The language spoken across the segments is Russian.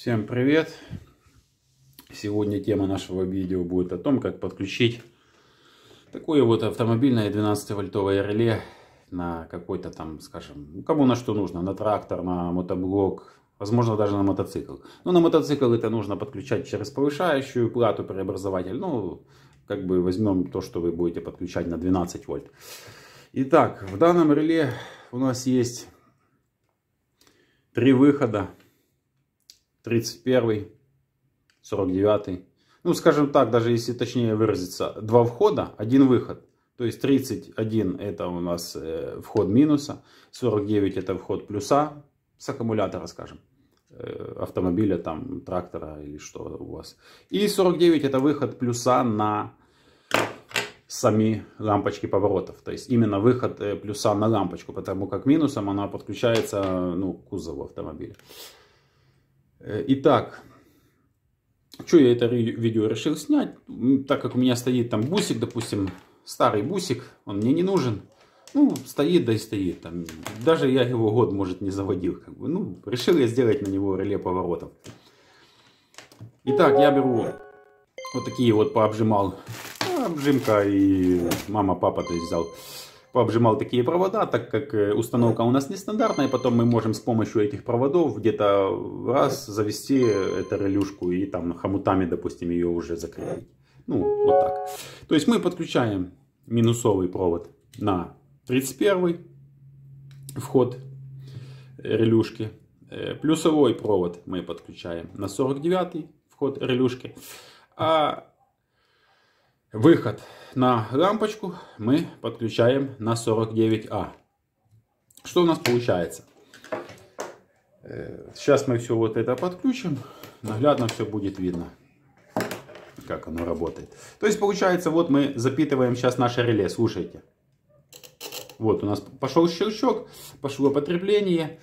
Всем привет! Сегодня тема нашего видео будет о том, как подключить такое вот автомобильное 12-вольтовое реле на какой-то там, скажем, ну, кому на что нужно, на трактор, на мотоблок, возможно даже на мотоцикл. Но ну, на мотоцикл это нужно подключать через повышающую плату преобразователь, ну, как бы возьмем то, что вы будете подключать на 12 вольт. Итак, в данном реле у нас есть три выхода 31, 49. Ну, скажем так, даже если точнее выразиться, два входа, один выход. То есть 31 это у нас э, вход минуса, 49 это вход плюса с аккумулятора, скажем э, автомобиля, там, трактора или что у вас. И 49 это выход плюса на сами лампочки поворотов. То есть именно выход э, плюса на лампочку, потому как минусом она подключается ну, к кузову автомобиля. Э, итак, что я это видео решил снять? Так как у меня стоит там бусик, допустим, старый бусик, он мне не нужен. Ну, стоит, да и стоит. Там, даже я его год, может, не заводил. Как бы. Ну, решил я сделать на него реле поворотов. Итак, я беру вот такие вот пообжимал. Обжимка и мама-папа, то есть взял пообжимал такие провода, так как э, установка у нас нестандартная, потом мы можем с помощью этих проводов где-то раз завести э, эту релюшку и там хомутами, допустим, ее уже закрепить. Ну, вот так. То есть мы подключаем минусовый провод на 31 вход э, релюшки. Плюсовой провод мы подключаем на 49 вход релюшки. А Выход на лампочку мы подключаем на 49А. Что у нас получается? Э, сейчас мы все вот это подключим. Наглядно все будет видно, как оно работает. То есть получается, вот мы запитываем сейчас наше реле. Слушайте. Вот у нас пошел щелчок, пошло потребление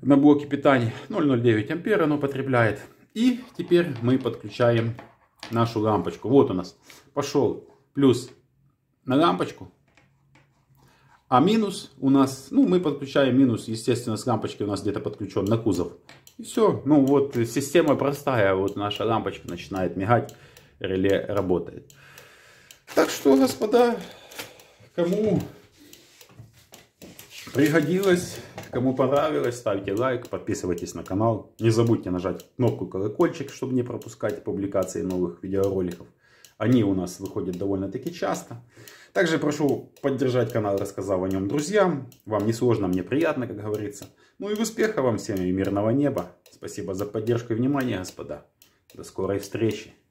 на блоке питания 0,09 ампера оно потребляет. И теперь мы подключаем нашу лампочку. Вот у нас пошел плюс на лампочку. А минус у нас, ну мы подключаем минус, естественно, с лампочки у нас где-то подключен на кузов. И все, ну вот система простая, вот наша лампочка начинает мигать, реле работает. Так что, господа, кому Пригодилось, кому понравилось, ставьте лайк, подписывайтесь на канал. Не забудьте нажать кнопку колокольчик, чтобы не пропускать публикации новых видеороликов. Они у нас выходят довольно-таки часто. Также прошу поддержать канал, рассказав о нем друзьям. Вам не сложно, мне приятно, как говорится. Ну и успеха вам всем и мирного неба. Спасибо за поддержку и внимание, господа. До скорой встречи.